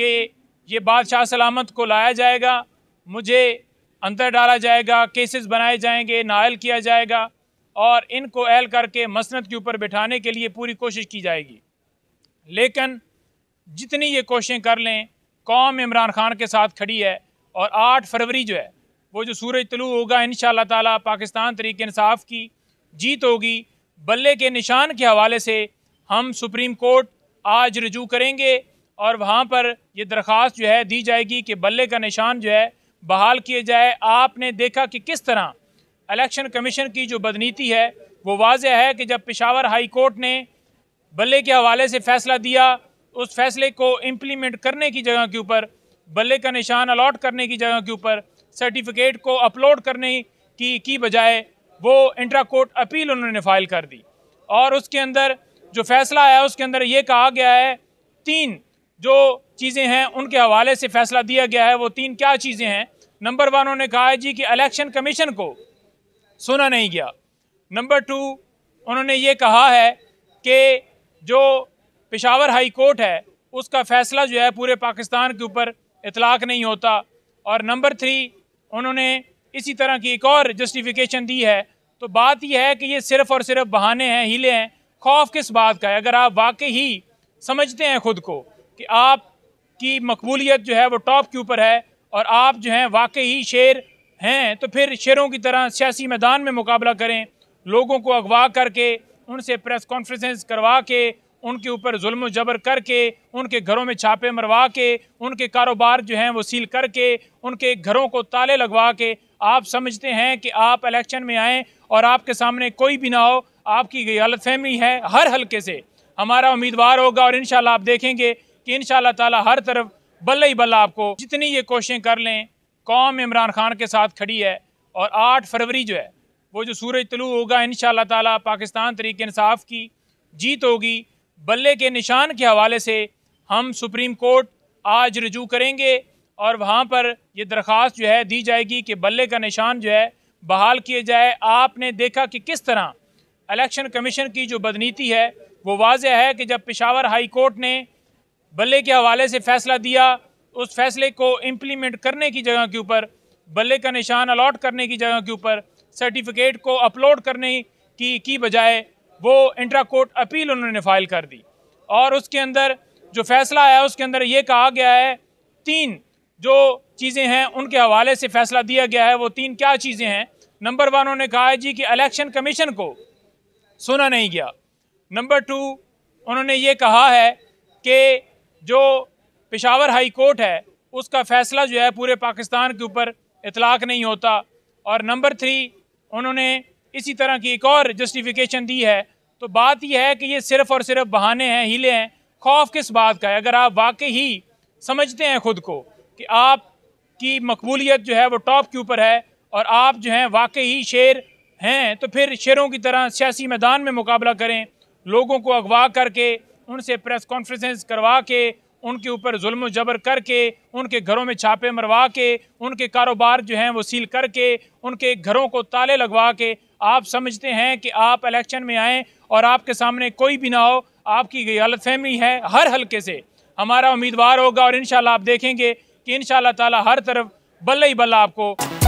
कि ये बादशाह सलामत को लाया जाएगा मुझे अंदर डाला जाएगा केसेस बनाए जाएंगे नायल किया जाएगा और इनको अहल करके मसनत के ऊपर बैठाने के लिए पूरी कोशिश की जाएगी लेकिन जितनी ये कोशिशें कर लें कौम इमरान खान के साथ खड़ी है और आठ फरवरी जो है वो जो सूरज तलु होगा इन ताला पाकिस्तान तरीक इंसाफ की जीत होगी बल्ले के निशान के हवाले से हम सुप्रीम कोर्ट आज रजू करेंगे और वहाँ पर ये दरख्वास्त जो है दी जाएगी कि बल्ले का निशान जो है बहाल किया जाए आपने देखा कि किस तरह इलेक्शन कमीशन की जो बदनीति है वो वाज है कि जब पिशावर हाई कोर्ट ने बल्ले के हवाले से फ़ैसला दिया उस फैसले को इम्प्लीमेंट करने की जगह के ऊपर बल्ले का निशान अलाट करने की जगह के ऊपर सर्टिफिकेट को अपलोड करने की की बजाय वो इंट्रा कोर्ट अपील उन्होंने फ़ाइल कर दी और उसके अंदर जो फैसला आया उसके अंदर ये कहा गया है तीन जो चीज़ें हैं उनके हवाले से फैसला दिया गया है वो तीन क्या चीज़ें हैं नंबर वन उन्होंने कहा है जी कि इलेक्शन कमीशन को सुना नहीं गया नंबर टू उन्होंने ये कहा है कि जो पेशावर हाई कोर्ट है उसका फ़ैसला जो है पूरे पाकिस्तान के ऊपर इतलाक़ नहीं होता और नंबर थ्री उन्होंने इसी तरह की एक और जस्टिफिकेशन दी है तो बात यह है कि ये सिर्फ़ और सिर्फ बहाने हैं हीले हैं खौफ किस बात का है अगर आप वाकई ही समझते हैं ख़ुद को कि की मकबूलियत जो है वो टॉप के ऊपर है और आप जो हैं वाकई ही शेर हैं तो फिर शेरों की तरह सियासी मैदान में मुकाबला करें लोगों को अगवा करके उनसे प्रेस कॉन्फ्रेंस करवा के उनके ऊपर जुल्म जबर करके उनके घरों में छापे मरवा के उनके कारोबार जो हैं वो सील करके उनके घरों को ताले लगवा के आप समझते हैं कि आप इलेक्शन में आएँ और आपके सामने कोई भी ना हो आपकी गलतफहमी है हर हल्के से हमारा उम्मीदवार होगा और इन आप देखेंगे कि इन ताला हर तरफ बल्ले ही बल्ला आपको जितनी ये कोशिशें कर लें कौम इमरान खान के साथ खड़ी है और आठ फरवरी जो है वो जो सूरज तलू होगा इन ताला पाकिस्तान तरीक इंसाफ की जीत होगी बल्ले के निशान के हवाले से हम सुप्रीम कोर्ट आज रजू करेंगे और वहाँ पर यह दरख्वास्त जो है दी जाएगी कि बल्ले का निशान जो है बहाल किया जाए आपने देखा कि किस तरह इलेक्शन कमीशन की जो बदनीति है वो वाज है कि जब पिशावर हाई कोर्ट ने बल्ले के हवाले से फैसला दिया उस फैसले को इम्प्लीमेंट करने की जगह के ऊपर बल्ले का निशान अलॉट करने की जगह के ऊपर सर्टिफिकेट को अपलोड करने की की बजाय वो इंट्रा कोर्ट अपील उन्होंने फाइल कर दी और उसके अंदर जो फैसला आया उसके अंदर ये कहा गया है तीन जो चीज़ें हैं उनके हवाले से फैसला दिया गया है वो तीन क्या चीज़ें हैं नंबर वन उन्होंने कहा है जी कि इलेक्शन कमीशन को सुना नहीं गया नंबर टू उन्होंने ये कहा है कि जो पेशावर हाई कोर्ट है उसका फ़ैसला जो है पूरे पाकिस्तान के ऊपर इतलाक़ नहीं होता और नंबर थ्री उन्होंने इसी तरह की एक और जस्टिफिकेशन दी है तो बात यह है कि ये सिर्फ़ और सिर्फ बहाने हैं हीले हैं खौफ किस बात का है अगर आप वाकई ही समझते हैं ख़ुद को कि आपकी मकबूलियत जो है वो टॉप के ऊपर है और आप जो हैं वाकई ही शेर हैं तो फिर शेरों की तरह सियासी मैदान में मुकाबला करें लोगों को अगवा करके उनसे प्रेस कॉन्फ्रेंस करवा के उनके ऊपर जुल्म जबर करके उनके घरों में छापे मरवा के उनके कारोबार जो हैं वो सील करके उनके घरों को ताले लगवा के आप समझते हैं कि आप इलेक्शन में आएँ और आपके सामने कोई भी ना हो आपकी गलत फहमी है हर हल्के से हमारा उम्मीदवार होगा और इन आप देखेंगे कि इन ताला हर तरफ बल्ला ही बल्ला आपको